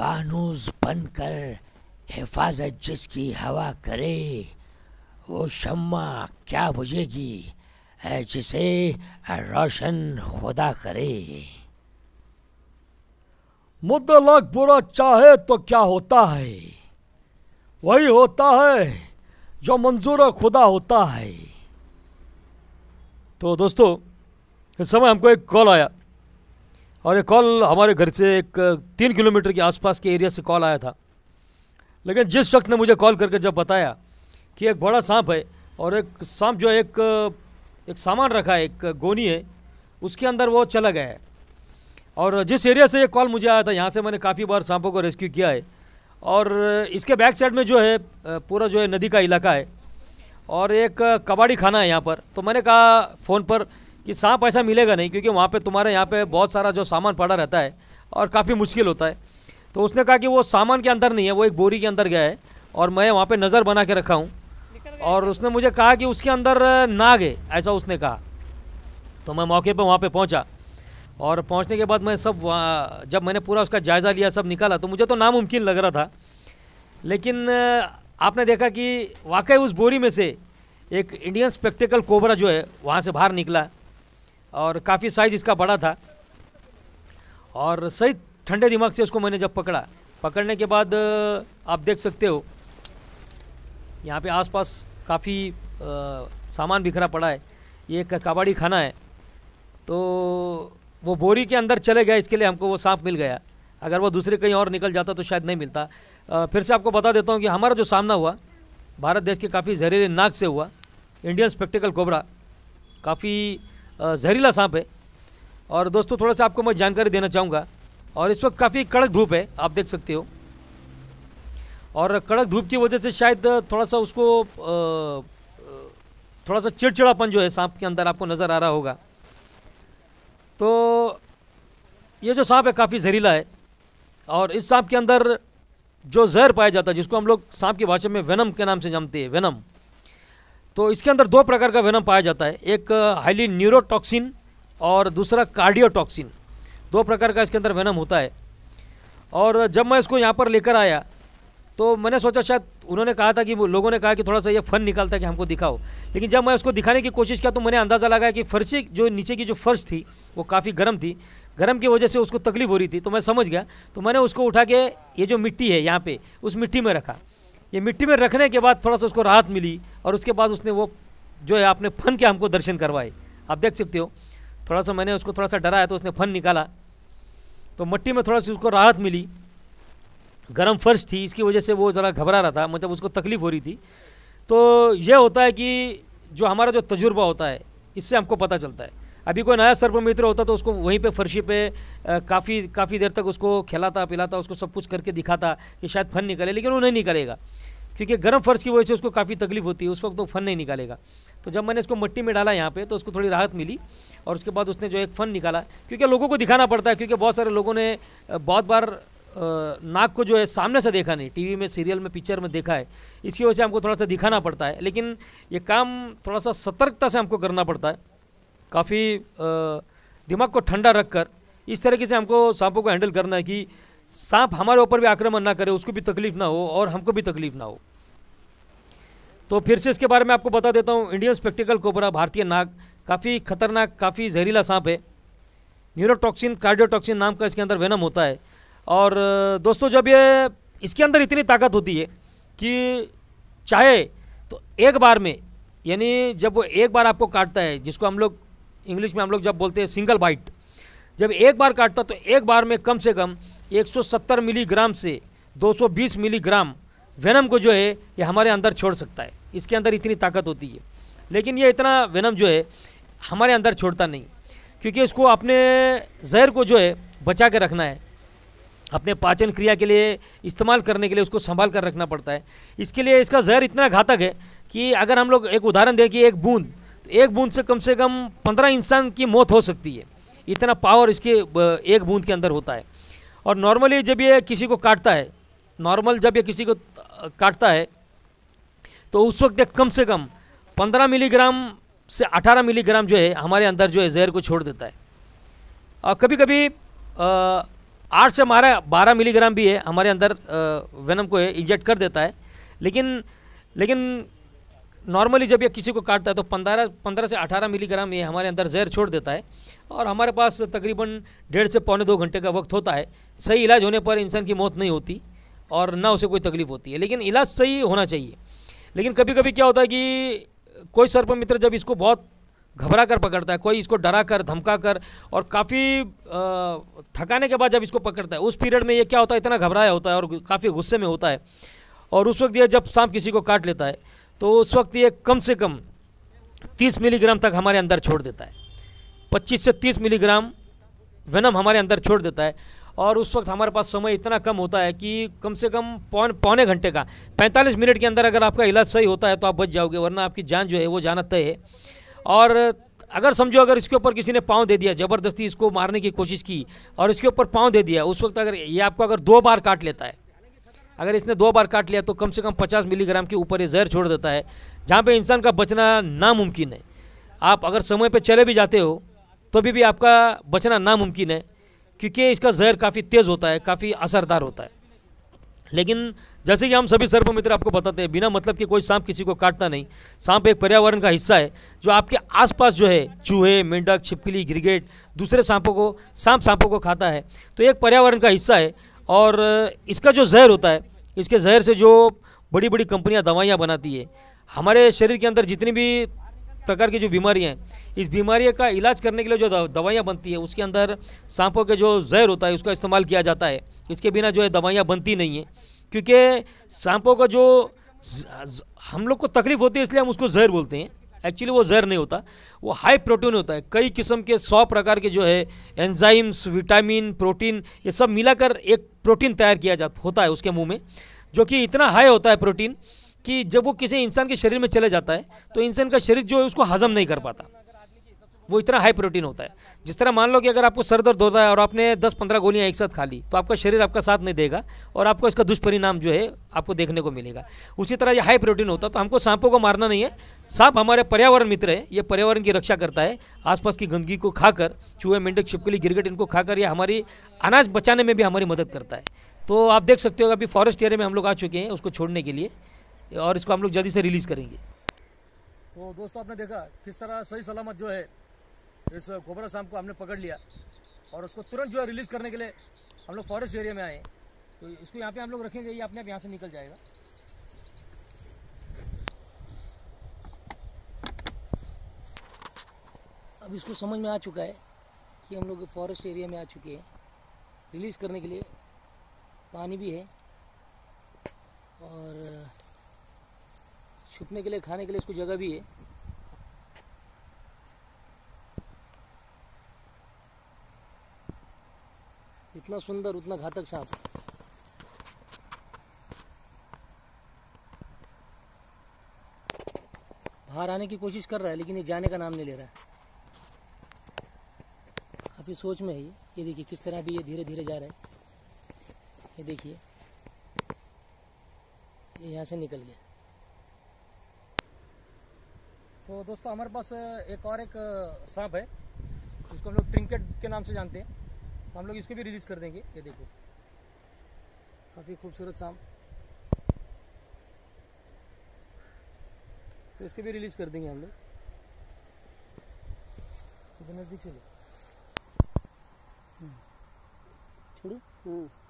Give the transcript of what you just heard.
फानूस बनकर हिफाजत जिसकी हवा करे वो शम्मा क्या बुझेगी जिसे रोशन खुदा करे मुतलक बुरा चाहे तो क्या होता है वही होता है जो मंजूर खुदा होता है तो दोस्तों इस समय हमको एक कॉल आया और ये कॉल हमारे घर से एक तीन किलोमीटर के आसपास के एरिया से कॉल आया था लेकिन जिस शख्स ने मुझे कॉल करके जब बताया कि एक बड़ा सांप है और एक सांप जो है एक एक सामान रखा है एक गोनी है उसके अंदर वो चला गया है और जिस एरिया से ये कॉल मुझे आया था यहाँ से मैंने काफ़ी बार सांपों को रेस्क्यू किया है और इसके बैक साइड में जो है पूरा जो है नदी का इलाका है और एक कबाड़ी खाना है यहाँ पर तो मैंने कहा फ़ोन पर कि सांप ऐसा मिलेगा नहीं क्योंकि वहाँ पे तुम्हारे यहाँ पे बहुत सारा जो सामान पड़ा रहता है और काफ़ी मुश्किल होता है तो उसने कहा कि वो सामान के अंदर नहीं है वो एक बोरी के अंदर गया है और मैं वहाँ पर नज़र बना के रखा हूँ और उसने मुझे कहा कि उसके अंदर नाग है ऐसा उसने कहा तो मैं मौके पर वहाँ पर पहुँचा और पहुँचने के बाद मैं सब जब मैंने पूरा उसका जायज़ा लिया सब निकाला तो मुझे तो नामुमकिन लग रहा था लेकिन आपने देखा कि वाकई उस बोरी में से एक इंडियन स्पेक्टिकल कोबरा जो है वहाँ से बाहर निकला और काफ़ी साइज इसका बड़ा था और सही ठंडे दिमाग से उसको मैंने जब पकड़ा पकड़ने के बाद आप देख सकते हो यहाँ पे आसपास काफ़ी सामान बिखरा पड़ा है ये कबाड़ी खाना है तो वो बोरी के अंदर चले गए इसके लिए हमको वो सांप मिल गया अगर वो दूसरे कहीं और निकल जाता तो शायद नहीं मिलता आ, फिर से आपको बता देता हूँ कि हमारा जो सामना हुआ भारत देश के काफ़ी जहरीले नाक से हुआ इंडियन स्पेक्टिकल कोबरा काफ़ी जहरीला सांप है और दोस्तों थोड़ा सा आपको मैं जानकारी देना चाहूँगा और इस वक्त काफ़ी कड़क धूप है आप देख सकते हो और कड़क धूप की वजह से शायद थोड़ा सा उसको थोड़ा सा चिड़चिड़ापन जो है सांप के अंदर आपको नज़र आ रहा होगा तो ये जो सांप है काफ़ी जहरीला है और इस सांप के अंदर जो जहर पाया जाता है जिसको हम लोग सांप की भाषा में वेनम के नाम से जानते हैं वेनम तो इसके अंदर दो प्रकार का वेनम पाया जाता है एक हाईली न्यूरोटॉक्सिन और दूसरा कार्डियोटॉक्सिन दो प्रकार का इसके अंदर वेनम होता है और जब मैं इसको यहाँ पर लेकर आया तो मैंने सोचा शायद उन्होंने कहा था कि लोगों ने कहा कि थोड़ा सा ये फन निकालता है कि हमको दिखाओ लेकिन जब मैं उसको दिखाने की कोशिश किया तो मैंने अंदाज़ा लगाया कि फर्शी जो नीचे की जो फर्श थी वो काफ़ी गर्म थी गर्म की वजह से उसको तकलीफ हो रही थी तो मैं समझ गया तो मैंने उसको उठा के ये जो मिट्टी है यहाँ पे उस मिट्टी में रखा ये मिट्टी में रखने के बाद थोड़ा सा उसको राहत मिली और उसके बाद उसने वो जो है आपने फन के हमको दर्शन करवाए आप देख सकते हो थोड़ा सा मैंने उसको थोड़ा सा डराया तो उसने फन निकाला तो मिट्टी में थोड़ा सी उसको राहत मिली गर्म फर्श थी इसकी वजह से वो ज़रा घबरा रहा था मतलब उसको तकलीफ़ हो रही थी तो यह होता है कि जो हमारा जो तजुर्बा होता है इससे हमको पता चलता है अभी कोई नया सर्प मित्र होता तो उसको वहीं पे फर्शी पे काफ़ी काफ़ी देर तक उसको खिलाता पिलाता उसको सब कुछ करके दिखाता कि शायद फन निकाले लेकिन वो नहीं निकलेगा क्योंकि गर्म फर्श की वजह से उसको काफ़ी तकलीफ होती है उस वक्त वो तो फन नहीं निकालेगा तो जब मैंने उसको मट्टी में डाला यहाँ पे तो उसको थोड़ी राहत मिली और उसके बाद उसने जो एक फ़न निकाला क्योंकि लोगों को दिखाना पड़ता है क्योंकि बहुत सारे लोगों ने बहुत बार नाक को जो है सामने से देखा नहीं टीवी में सीरियल में पिक्चर में देखा है इसकी वजह से हमको थोड़ा सा दिखाना पड़ता है लेकिन ये काम थोड़ा सा सतर्कता से हमको करना पड़ता है काफ़ी दिमाग को ठंडा रखकर इस तरीके से हमको सांपों को हैंडल करना है कि सांप हमारे ऊपर भी आक्रमण ना करे उसको भी तकलीफ ना हो और हमको भी तकलीफ ना हो तो फिर से इसके बारे में आपको बता देता हूँ इंडियन स्पेक्टिकल कोबरा भारतीय नाग काफ़ी खतरनाक काफ़ी जहरीला सांप है न्यूरोटॉक्सिन कार्डियोटॉक्सिन नाम का इसके अंदर वेनम होता है और दोस्तों जब ये इसके अंदर इतनी ताकत होती है कि चाहे तो एक बार में यानी जब वो एक बार आपको काटता है जिसको हम लोग इंग्लिश में हम लोग जब बोलते हैं सिंगल बाइट जब एक बार काटता तो एक बार में कम से कम 170 मिलीग्राम से 220 मिलीग्राम वेनम को जो है ये हमारे अंदर छोड़ सकता है इसके अंदर इतनी ताकत होती है लेकिन ये इतना वेनम जो है हमारे अंदर छोड़ता नहीं क्योंकि इसको अपने जहर को जो है बचा के रखना है अपने पाचन क्रिया के लिए इस्तेमाल करने के लिए उसको संभाल कर रखना पड़ता है इसके लिए इसका जहर इतना घातक है कि अगर हम लोग एक उदाहरण दें कि एक बूंद एक बूंद से कम से कम पंद्रह इंसान की मौत हो सकती है इतना पावर इसके एक बूंद के अंदर होता है और नॉर्मली जब ये किसी को काटता है नॉर्मल जब ये किसी को काटता है तो उस वक्त कम से कम पंद्रह मिलीग्राम से अठारह मिलीग्राम जो है हमारे अंदर जो है जहर को छोड़ देता है और कभी कभी आठ से हमारा बारह मिलीग्राम भी है हमारे अंदर वेनम को इंजेक्ट कर देता है लेकिन लेकिन नॉर्मली जब ये किसी को काटता है तो पंद्रह पंद्रह से अठारह मिलीग्राम ये हमारे अंदर जहर छोड़ देता है और हमारे पास तकरीबन डेढ़ से पौने दो घंटे का वक्त होता है सही इलाज होने पर इंसान की मौत नहीं होती और ना उसे कोई तकलीफ़ होती है लेकिन इलाज सही होना चाहिए लेकिन कभी कभी क्या होता है कि कोई सर्प मित्र जब इसको बहुत घबरा कर पकड़ता है कोई इसको डरा कर धमका कर और काफ़ी थकाने के बाद जब इसको पकड़ता है उस पीरियड में ये क्या होता है इतना घबराया होता है और काफ़ी गुस्से में होता है और उस वक्त ये जब सांप किसी को काट लेता है तो उस वक्त ये कम से कम 30 मिलीग्राम तक हमारे अंदर छोड़ देता है 25 से 30 मिलीग्राम वेनम हमारे अंदर छोड़ देता है और उस वक्त हमारे पास समय इतना कम होता है कि कम से कम पौन पौने घंटे का 45 मिनट के अंदर अगर आपका इलाज सही होता है तो आप बच जाओगे वरना आपकी जान जो है वो जाना तय है और अगर समझो अगर इसके ऊपर किसी ने पाँव दे दिया ज़बरदस्ती इसको मारने की कोशिश की और इसके ऊपर पाँव दे दिया उस वक्त अगर ये आपको अगर दो बार काट लेता है अगर इसने दो बार काट लिया तो कम से कम पचास मिलीग्राम के ऊपर ये जहर छोड़ देता है जहाँ पर इंसान का बचना नामुमकिन है आप अगर समय पर चले भी जाते हो तो भी, भी आपका बचना नामुमकिन है क्योंकि इसका जहर काफ़ी तेज़ होता है काफ़ी असरदार होता है लेकिन जैसे कि हम सभी सर्प मित्र आपको बताते हैं बिना मतलब कि कोई सांप किसी को काटता नहीं सांप एक पर्यावरण का हिस्सा है जो आपके आसपास जो है चूहे मेंढक छिपकली गिरगेट दूसरे सांपों को सांप सांपों को खाता है तो एक पर्यावरण का हिस्सा है और इसका जो जहर होता है इसके जहर से जो बड़ी बड़ी कंपनियां दवाइयां बनाती है हमारे शरीर के अंदर जितनी भी प्रकार की जो बीमारियाँ हैं इस बीमारी का इलाज करने के लिए जो दवाइयाँ बनती है उसके अंदर सांपों के जो जहर होता है उसका इस्तेमाल किया जाता है इसके बिना जो है दवाइयाँ बनती नहीं है क्योंकि सांपों का जो हम लोग को तकलीफ होती है इसलिए हम उसको जहर बोलते हैं एक्चुअली वो जहर नहीं होता वो हाई प्रोटीन होता है कई किस्म के सौ प्रकार के जो है एंजाइम्स विटामिन प्रोटीन ये सब मिलाकर एक प्रोटीन तैयार किया जा होता है उसके मुंह में जो कि इतना हाई होता है प्रोटीन कि जब वो किसी इंसान के शरीर में चले जाता है तो इंसान का शरीर जो है उसको हजम नहीं कर पाता वो इतना हाई प्रोटीन होता है जिस तरह मान लो कि अगर आपको सर दर्द होता है और आपने 10-15 गोलियाँ एक साथ खा ली तो आपका शरीर आपका साथ नहीं देगा और आपको इसका दुष्परिणाम जो है आपको देखने को मिलेगा उसी तरह ये हाई प्रोटीन होता है तो हमको सांपों को मारना नहीं है सांप हमारे पर्यावरण मित्र है ये पर्यावरण की रक्षा करता है आसपास की गंदगी को खाकर चूहे मेंढक छिपकली गिरगट इनको खाकर ये हमारी अनाज बचाने में भी हमारी मदद करता है तो आप देख सकते हो अभी फॉरेस्ट एरिया में हम लोग आ चुके हैं उसको छोड़ने के लिए और इसको हम लोग जल्दी से रिलीज़ करेंगे तो दोस्तों आपने देखा किस तरह सही सलामत जो है इस कोबरा सांप को हमने पकड़ लिया और उसको तुरंत जो है रिलीज़ करने के लिए हम लोग फॉरेस्ट एरिया में आए तो इसको यहाँ पे हम लोग रखेंगे ये अपने आप यहाँ से निकल जाएगा अब इसको समझ में आ चुका है कि हम लोग फॉरेस्ट एरिया में आ चुके हैं रिलीज़ करने के लिए पानी भी है और छुपने के लिए खाने के लिए इसको जगह भी है जितना सुंदर उतना घातक सांप बाहर आने की कोशिश कर रहा है लेकिन ये जाने का नाम नहीं ले रहा है काफ़ी सोच में है ये ये देखिए किस तरह भी ये धीरे धीरे जा रहा है ये देखिए ये यहाँ से निकल गया तो दोस्तों हमारे पास एक और एक सांप है जिसको हम लोग ट्रिंकेट के नाम से जानते हैं तो हम लोग इसको भी रिलीज़ कर देंगे ये देखो काफ़ी खूबसूरत शाम तो इसको भी रिलीज़ कर देंगे हम लोग नज़दीक चलो हम्म। छोड़ो हम्म।